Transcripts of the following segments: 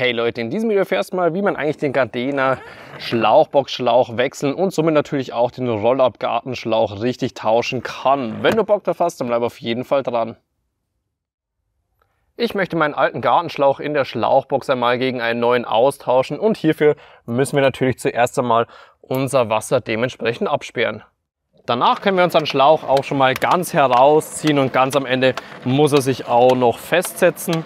Hey Leute, in diesem Video erfährst du mal, wie man eigentlich den Gardena Schlauchboxschlauch wechseln und somit natürlich auch den roll Gartenschlauch richtig tauschen kann. Wenn du Bock drauf hast, dann bleib auf jeden Fall dran. Ich möchte meinen alten Gartenschlauch in der Schlauchbox einmal gegen einen neuen austauschen und hierfür müssen wir natürlich zuerst einmal unser Wasser dementsprechend absperren. Danach können wir unseren Schlauch auch schon mal ganz herausziehen und ganz am Ende muss er sich auch noch festsetzen.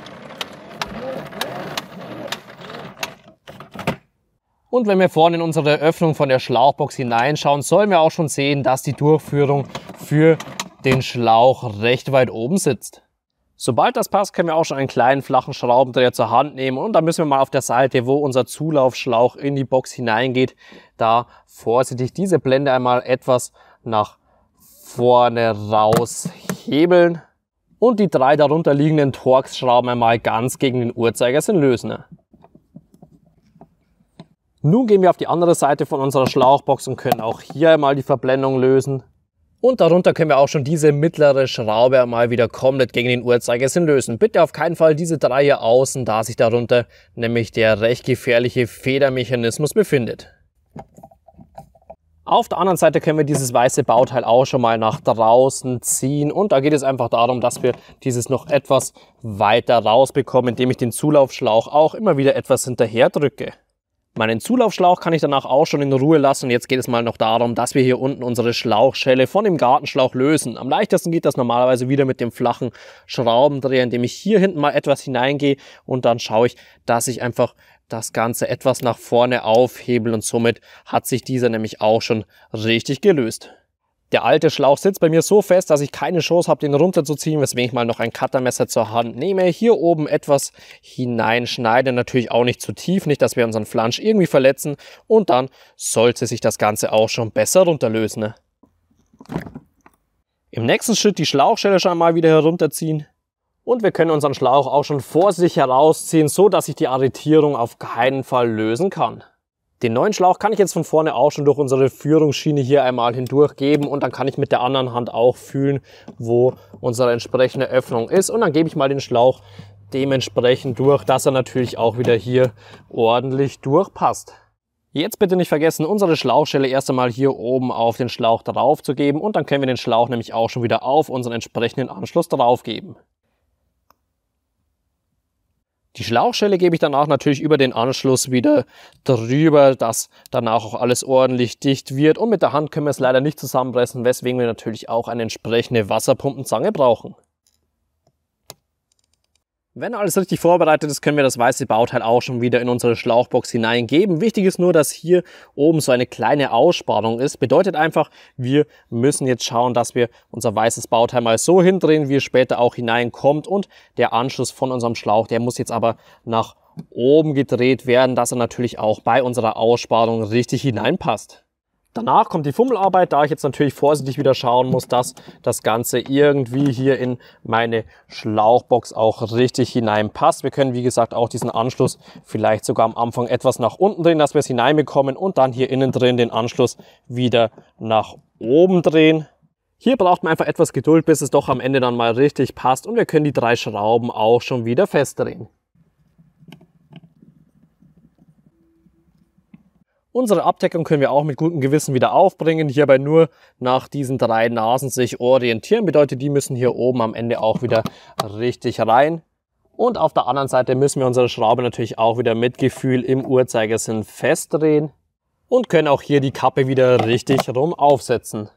Und wenn wir vorne in unsere Öffnung von der Schlauchbox hineinschauen, sollen wir auch schon sehen, dass die Durchführung für den Schlauch recht weit oben sitzt. Sobald das passt, können wir auch schon einen kleinen flachen Schraubendreher zur Hand nehmen und dann müssen wir mal auf der Seite, wo unser Zulaufschlauch in die Box hineingeht, da vorsichtig diese Blende einmal etwas nach vorne raus hebeln und die drei darunter liegenden Torx-Schrauben einmal ganz gegen den Uhrzeigersinn lösen. Nun gehen wir auf die andere Seite von unserer Schlauchbox und können auch hier einmal die Verblendung lösen. Und darunter können wir auch schon diese mittlere Schraube einmal wieder komplett gegen den Uhrzeigersinn lösen. Bitte auf keinen Fall diese drei hier außen, da sich darunter nämlich der recht gefährliche Federmechanismus befindet. Auf der anderen Seite können wir dieses weiße Bauteil auch schon mal nach draußen ziehen und da geht es einfach darum, dass wir dieses noch etwas weiter rausbekommen, indem ich den Zulaufschlauch auch immer wieder etwas hinterher drücke. Meinen Zulaufschlauch kann ich danach auch schon in Ruhe lassen. Jetzt geht es mal noch darum, dass wir hier unten unsere Schlauchschelle von dem Gartenschlauch lösen. Am leichtesten geht das normalerweise wieder mit dem flachen Schraubendreher, indem ich hier hinten mal etwas hineingehe und dann schaue ich, dass ich einfach das Ganze etwas nach vorne aufhebel und somit hat sich dieser nämlich auch schon richtig gelöst. Der alte Schlauch sitzt bei mir so fest, dass ich keine Chance habe, den runterzuziehen, weswegen ich mal noch ein Cuttermesser zur Hand nehme. Hier oben etwas hineinschneide, natürlich auch nicht zu tief, nicht, dass wir unseren Flansch irgendwie verletzen. Und dann sollte sich das Ganze auch schon besser runterlösen. Ne? Im nächsten Schritt die Schlauchstelle schon mal wieder herunterziehen. Und wir können unseren Schlauch auch schon vorsichtig herausziehen, so dass sich die Arretierung auf keinen Fall lösen kann. Den neuen Schlauch kann ich jetzt von vorne auch schon durch unsere Führungsschiene hier einmal hindurch geben und dann kann ich mit der anderen Hand auch fühlen, wo unsere entsprechende Öffnung ist. Und dann gebe ich mal den Schlauch dementsprechend durch, dass er natürlich auch wieder hier ordentlich durchpasst. Jetzt bitte nicht vergessen, unsere Schlauchstelle erst einmal hier oben auf den Schlauch drauf zu geben und dann können wir den Schlauch nämlich auch schon wieder auf unseren entsprechenden Anschluss drauf geben. Die Schlauchschelle gebe ich dann auch natürlich über den Anschluss wieder drüber, dass danach auch alles ordentlich dicht wird. Und mit der Hand können wir es leider nicht zusammenpressen, weswegen wir natürlich auch eine entsprechende Wasserpumpenzange brauchen. Wenn alles richtig vorbereitet ist, können wir das weiße Bauteil auch schon wieder in unsere Schlauchbox hineingeben. Wichtig ist nur, dass hier oben so eine kleine Aussparung ist. Bedeutet einfach, wir müssen jetzt schauen, dass wir unser weißes Bauteil mal so hindrehen, wie es später auch hineinkommt. Und der Anschluss von unserem Schlauch, der muss jetzt aber nach oben gedreht werden, dass er natürlich auch bei unserer Aussparung richtig hineinpasst. Danach kommt die Fummelarbeit, da ich jetzt natürlich vorsichtig wieder schauen muss, dass das Ganze irgendwie hier in meine Schlauchbox auch richtig hineinpasst. Wir können, wie gesagt, auch diesen Anschluss vielleicht sogar am Anfang etwas nach unten drehen, dass wir es hineinbekommen und dann hier innen drin den Anschluss wieder nach oben drehen. Hier braucht man einfach etwas Geduld, bis es doch am Ende dann mal richtig passt und wir können die drei Schrauben auch schon wieder festdrehen. Unsere Abdeckung können wir auch mit gutem Gewissen wieder aufbringen, hierbei nur nach diesen drei Nasen sich orientieren. Bedeutet, die müssen hier oben am Ende auch wieder richtig rein. Und auf der anderen Seite müssen wir unsere Schraube natürlich auch wieder mit Gefühl im Uhrzeigersinn festdrehen und können auch hier die Kappe wieder richtig rum aufsetzen.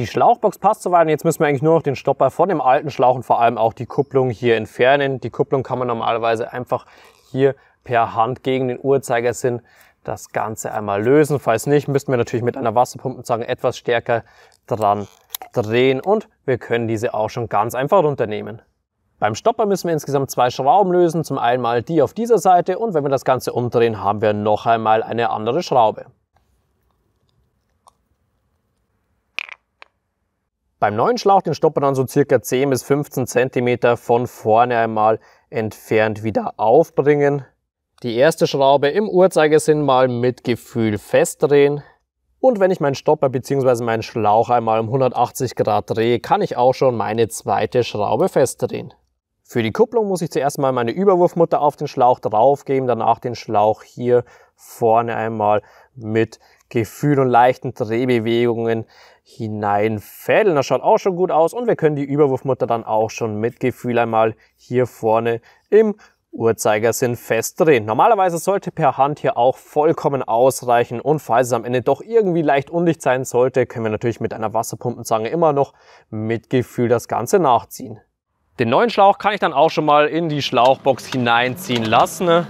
Die Schlauchbox passt soweit und jetzt müssen wir eigentlich nur noch den Stopper von dem alten Schlauch und vor allem auch die Kupplung hier entfernen. Die Kupplung kann man normalerweise einfach hier per Hand gegen den Uhrzeigersinn das Ganze einmal lösen. Falls nicht, müssten wir natürlich mit einer Wasserpumpenzange etwas stärker dran drehen und wir können diese auch schon ganz einfach runternehmen. Beim Stopper müssen wir insgesamt zwei Schrauben lösen, zum einen mal die auf dieser Seite und wenn wir das Ganze umdrehen, haben wir noch einmal eine andere Schraube. Beim neuen Schlauch den Stopper dann so circa 10 bis 15 cm von vorne einmal entfernt wieder aufbringen. Die erste Schraube im Uhrzeigersinn mal mit Gefühl festdrehen. Und wenn ich meinen Stopper bzw. meinen Schlauch einmal um 180 Grad drehe, kann ich auch schon meine zweite Schraube festdrehen. Für die Kupplung muss ich zuerst mal meine Überwurfmutter auf den Schlauch draufgeben, danach den Schlauch hier vorne einmal mit Gefühl und leichten Drehbewegungen hineinfädeln. Das schaut auch schon gut aus und wir können die Überwurfmutter dann auch schon mit Gefühl einmal hier vorne im Uhrzeiger sind fest drin. Normalerweise sollte per Hand hier auch vollkommen ausreichen und falls es am Ende doch irgendwie leicht undicht sein sollte, können wir natürlich mit einer Wasserpumpenzange immer noch mit Gefühl das Ganze nachziehen. Den neuen Schlauch kann ich dann auch schon mal in die Schlauchbox hineinziehen lassen. Ne?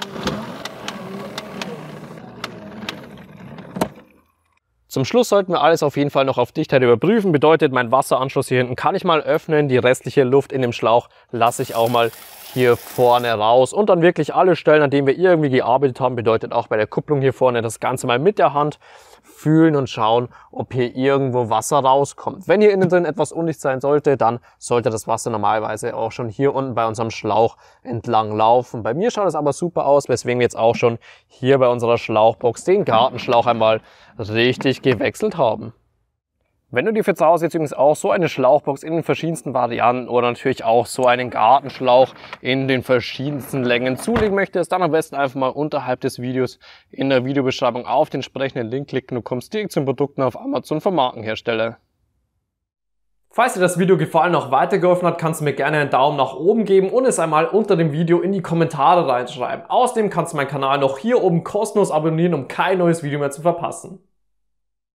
Zum Schluss sollten wir alles auf jeden Fall noch auf Dichtheit überprüfen. Bedeutet, mein Wasseranschluss hier hinten kann ich mal öffnen. Die restliche Luft in dem Schlauch lasse ich auch mal hier vorne raus und dann wirklich alle Stellen, an denen wir irgendwie gearbeitet haben, bedeutet auch bei der Kupplung hier vorne das Ganze mal mit der Hand fühlen und schauen, ob hier irgendwo Wasser rauskommt. Wenn hier innen drin etwas undicht sein sollte, dann sollte das Wasser normalerweise auch schon hier unten bei unserem Schlauch entlang laufen. Bei mir schaut es aber super aus, weswegen wir jetzt auch schon hier bei unserer Schlauchbox den Gartenschlauch einmal richtig gewechselt haben. Wenn du dir für zu Hause jetzt übrigens auch so eine Schlauchbox in den verschiedensten Varianten oder natürlich auch so einen Gartenschlauch in den verschiedensten Längen zulegen möchtest, dann am besten einfach mal unterhalb des Videos in der Videobeschreibung auf den entsprechenden Link klicken. Du kommst direkt zum den Produkten auf Amazon vom Markenhersteller. Falls dir das Video gefallen und auch weitergeholfen hat, kannst du mir gerne einen Daumen nach oben geben und es einmal unter dem Video in die Kommentare reinschreiben. Außerdem kannst du meinen Kanal noch hier oben kostenlos abonnieren, um kein neues Video mehr zu verpassen.